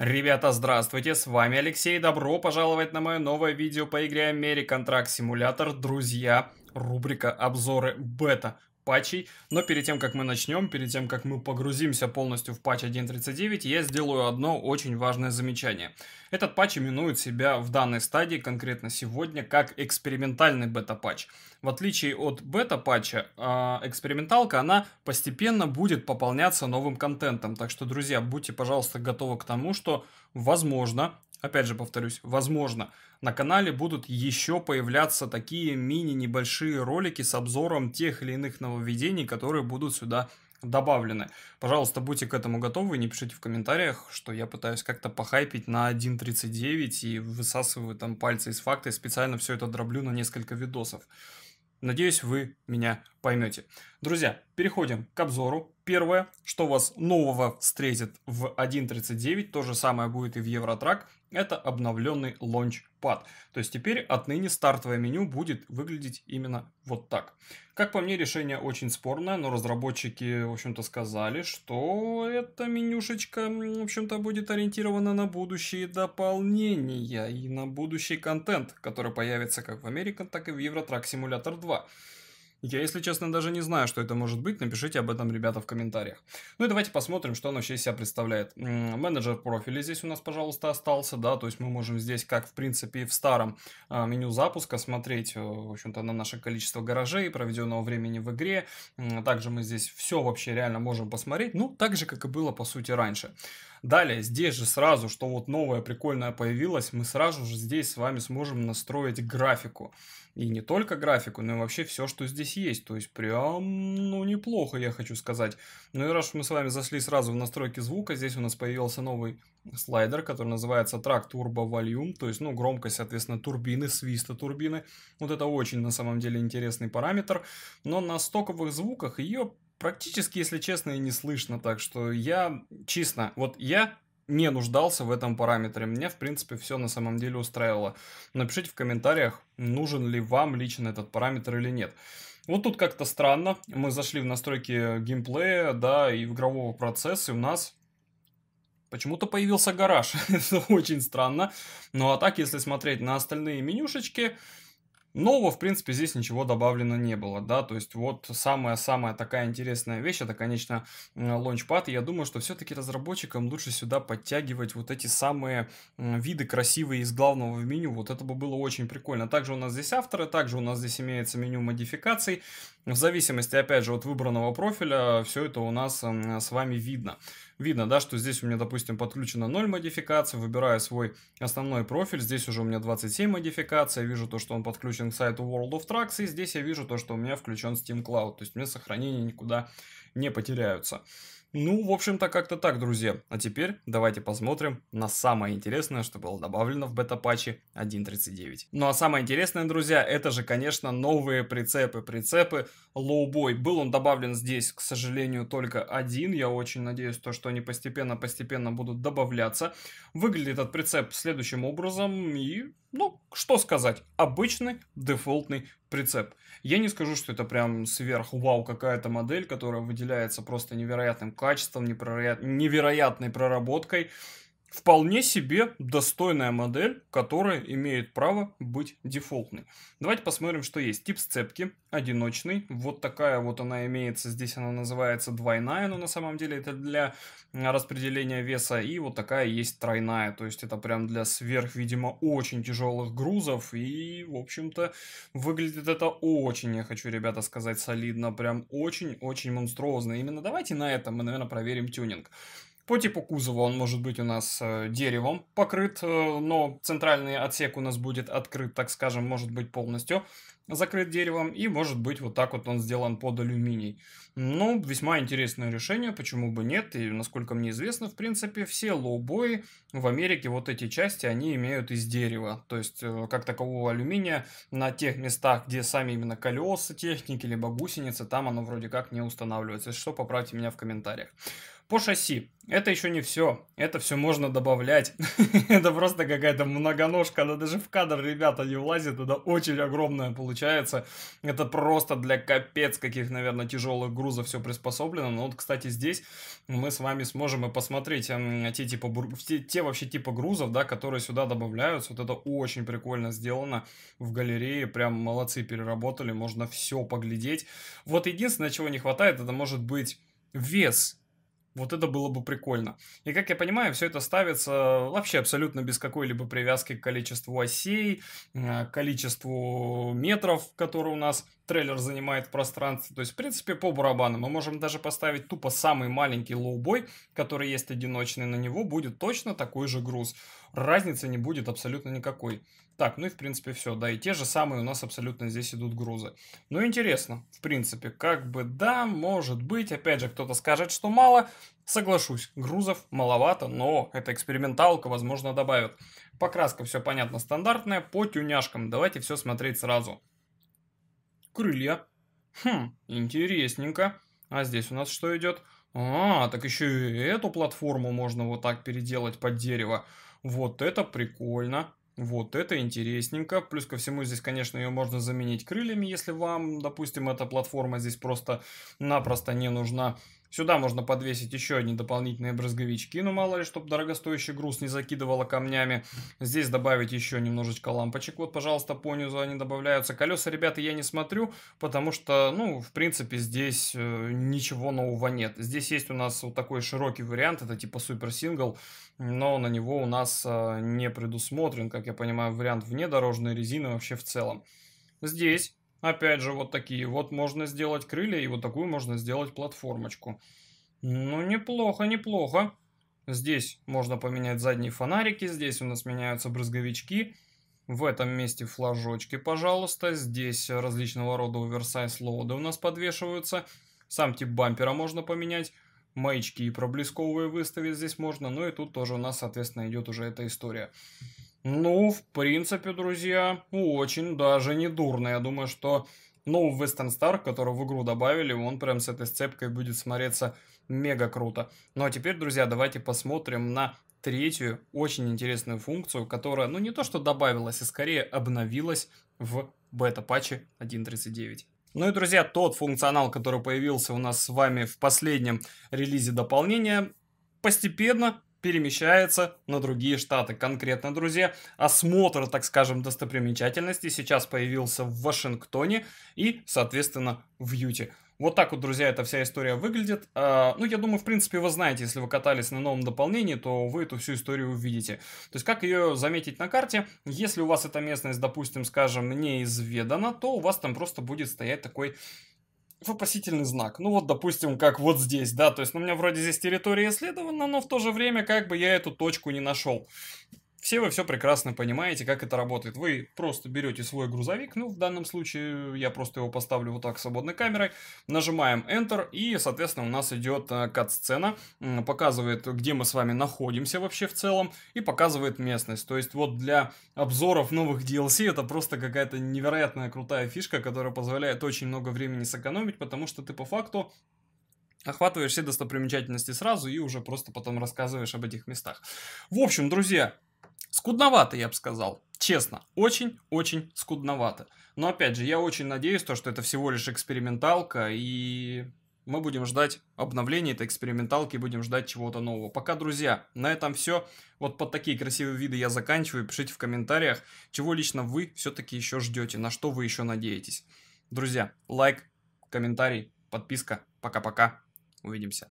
Ребята, здравствуйте, с вами Алексей, добро пожаловать на мое новое видео по игре American Truck Simulator, друзья, рубрика обзоры бета патчей. Но перед тем, как мы начнем, перед тем, как мы погрузимся полностью в патч 1.39, я сделаю одно очень важное замечание. Этот патч именует себя в данной стадии, конкретно сегодня, как экспериментальный бета-патч. В отличие от бета-патча, а, эксперименталка, она постепенно будет пополняться новым контентом. Так что, друзья, будьте, пожалуйста, готовы к тому, что, возможно, опять же повторюсь, возможно, на канале будут еще появляться такие мини-небольшие ролики с обзором тех или иных нововведений, которые будут сюда добавлены. Пожалуйста, будьте к этому готовы, не пишите в комментариях, что я пытаюсь как-то похайпить на 1.39 и высасываю там пальцы из факта и специально все это дроблю на несколько видосов. Надеюсь, вы меня поймете. Друзья, переходим к обзору. Первое, что вас нового встретит в 1.39, то же самое будет и в Евротрак, это обновленный лонч пад. То есть теперь отныне стартовое меню будет выглядеть именно вот так. Как по мне, решение очень спорное, но разработчики, в общем-то, сказали, что эта менюшечка, в общем-то, будет ориентирована на будущие дополнения и на будущий контент, который появится как в American, так и в Eurotrack Simulator 2. Я, если честно, даже не знаю, что это может быть. Напишите об этом, ребята, в комментариях. Ну и давайте посмотрим, что оно вообще из себя представляет. Менеджер профиля здесь у нас, пожалуйста, остался, да, то есть мы можем здесь, как в принципе и в старом а, меню запуска, смотреть, э, в общем-то, на наше количество гаражей, проведенного времени в игре. Также мы здесь все вообще реально можем посмотреть, ну, так же, как и было, по сути, раньше. Далее, здесь же сразу, что вот новое прикольное появилось, мы сразу же здесь с вами сможем настроить графику. И не только графику, но и вообще все, что здесь есть. То есть прям, ну, неплохо, я хочу сказать. Ну и раз мы с вами зашли сразу в настройки звука, здесь у нас появился новый слайдер, который называется Track Turbo Volume, то есть, ну, громкость, соответственно, турбины, свиста турбины. Вот это очень, на самом деле, интересный параметр. Но на стоковых звуках ее практически, если честно, и не слышно. Так что я, честно, вот я не нуждался в этом параметре. Меня, в принципе, все на самом деле устраивало. Напишите в комментариях, нужен ли вам лично этот параметр или нет. Вот тут как-то странно. Мы зашли в настройки геймплея, да, и игрового процесса, и у нас Почему-то появился гараж. Это очень странно. Ну а так, если смотреть на остальные менюшечки, Нового, в принципе, здесь ничего добавлено не было, да, то есть вот самая-самая такая интересная вещь, это, конечно, лаунчпад, и я думаю, что все-таки разработчикам лучше сюда подтягивать вот эти самые виды красивые из главного меню, вот это бы было очень прикольно. Также у нас здесь авторы, также у нас здесь имеется меню модификаций, в зависимости, опять же, от выбранного профиля, все это у нас с вами видно. Видно, да, что здесь у меня, допустим, подключено 0 модификаций, выбираю свой основной профиль, здесь уже у меня 27 модификаций, я вижу то, что он подключен к сайту World of Trucks, и здесь я вижу то, что у меня включен Steam Cloud, то есть у меня сохранения никуда не потеряются. Ну, в общем-то, как-то так, друзья. А теперь давайте посмотрим на самое интересное, что было добавлено в бета-патче 1.39. Ну а самое интересное, друзья, это же, конечно, новые прицепы. Прицепы лоубой. Был он добавлен здесь, к сожалению, только один. Я очень надеюсь, то, что они постепенно-постепенно будут добавляться. Выглядит этот прицеп следующим образом и ну, что сказать, обычный дефолтный прицеп. Я не скажу, что это прям сверх вау какая-то модель, которая выделяется просто невероятным качеством, невероятной проработкой вполне себе достойная модель, которая имеет право быть дефолтной. Давайте посмотрим, что есть. Тип сцепки одиночный. Вот такая вот она имеется. Здесь она называется двойная, но на самом деле это для распределения веса. И вот такая есть тройная. То есть это прям для сверх, видимо, очень тяжелых грузов. И, в общем-то, выглядит это очень, я хочу, ребята, сказать, солидно. Прям очень-очень монструозно. Именно давайте на этом мы, наверное, проверим тюнинг. По типу кузова он может быть у нас э, деревом покрыт, э, но центральный отсек у нас будет открыт, так скажем, может быть полностью закрыт деревом, и может быть вот так вот он сделан под алюминий. Ну, весьма интересное решение, почему бы нет, и насколько мне известно, в принципе, все лоубои в Америке, вот эти части, они имеют из дерева, то есть э, как такового алюминия на тех местах, где сами именно колеса техники, либо гусеницы, там оно вроде как не устанавливается, если что, поправьте меня в комментариях. По шасси. Это еще не все. Это все можно добавлять. это просто какая-то многоножка. Она даже в кадр, ребята, не влазит. Она очень огромная получается. Это просто для капец каких, наверное, тяжелых грузов все приспособлено. Но вот, кстати, здесь мы с вами сможем и посмотреть эм, те, типа, те, те вообще типа грузов, да, которые сюда добавляются. Вот это очень прикольно сделано в галерее. Прям молодцы переработали. Можно все поглядеть. Вот единственное, чего не хватает, это может быть вес вот это было бы прикольно. И как я понимаю, все это ставится вообще абсолютно без какой-либо привязки к количеству осей, э, к количеству метров, которые у нас трейлер занимает в пространстве. То есть, в принципе, по барабану мы можем даже поставить тупо самый маленький лоубой, который есть одиночный, на него будет точно такой же груз. Разницы не будет абсолютно никакой. Так, ну и в принципе все, да, и те же самые у нас абсолютно здесь идут грузы. Ну интересно, в принципе, как бы да, может быть, опять же, кто-то скажет, что мало, соглашусь, грузов маловато, но это эксперименталка, возможно, добавят. Покраска все понятно стандартная, по тюняшкам, давайте все смотреть сразу. Крылья. Хм, интересненько. А здесь у нас что идет? А, так еще и эту платформу можно вот так переделать под дерево. Вот это прикольно. Вот это интересненько. Плюс ко всему здесь, конечно, ее можно заменить крыльями, если вам, допустим, эта платформа здесь просто-напросто не нужна. Сюда можно подвесить еще одни дополнительные брызговички, ну мало ли, чтобы дорогостоящий груз не закидывало камнями. Здесь добавить еще немножечко лампочек, вот, пожалуйста, по низу они добавляются. Колеса, ребята, я не смотрю, потому что, ну, в принципе, здесь э, ничего нового нет. Здесь есть у нас вот такой широкий вариант, это типа супер сингл, но на него у нас а, не предусмотрен, как я понимаю, вариант внедорожной резины вообще в целом. Здесь Опять же, вот такие. Вот можно сделать крылья, и вот такую можно сделать платформочку. Ну, неплохо, неплохо. Здесь можно поменять задние фонарики, здесь у нас меняются брызговички. В этом месте флажочки, пожалуйста. Здесь различного рода оверсайз-лоуды у нас подвешиваются. Сам тип бампера можно поменять. Маячки и проблесковые выставить здесь можно. Ну и тут тоже у нас, соответственно, идет уже эта история. Ну, в принципе, друзья, очень даже не дурно. Я думаю, что новый ну, Western Star, которого в игру добавили, он прям с этой сцепкой будет смотреться мега круто. Ну а теперь, друзья, давайте посмотрим на третью очень интересную функцию, которая, ну не то что добавилась, а скорее обновилась в бета-патче 1.39. Ну и, друзья, тот функционал, который появился у нас с вами в последнем релизе дополнения, постепенно перемещается на другие штаты. Конкретно, друзья, осмотр, так скажем, достопримечательностей сейчас появился в Вашингтоне и, соответственно, в Юте. Вот так вот, друзья, эта вся история выглядит. А, ну, я думаю, в принципе, вы знаете, если вы катались на новом дополнении, то вы эту всю историю увидите. То есть, как ее заметить на карте? Если у вас эта местность, допустим, скажем, неизведана, то у вас там просто будет стоять такой вопросительный знак. Ну вот, допустим, как вот здесь, да, то есть, ну, у меня вроде здесь территория исследована, но в то же время как бы я эту точку не нашел. Все вы все прекрасно понимаете, как это работает. Вы просто берете свой грузовик, ну, в данном случае я просто его поставлю вот так свободной камерой, нажимаем Enter, и, соответственно, у нас идет э, кат-сцена, показывает, где мы с вами находимся вообще в целом, и показывает местность. То есть вот для обзоров новых DLC это просто какая-то невероятная крутая фишка, которая позволяет очень много времени сэкономить, потому что ты по факту охватываешь все достопримечательности сразу и уже просто потом рассказываешь об этих местах. В общем, друзья, Скудновато, я бы сказал. Честно, очень-очень скудновато. Но опять же, я очень надеюсь, то, что это всего лишь эксперименталка, и мы будем ждать обновления этой эксперименталки, будем ждать чего-то нового. Пока, друзья, на этом все. Вот под такие красивые виды я заканчиваю. Пишите в комментариях, чего лично вы все-таки еще ждете, на что вы еще надеетесь. Друзья, лайк, комментарий, подписка. Пока-пока. Увидимся.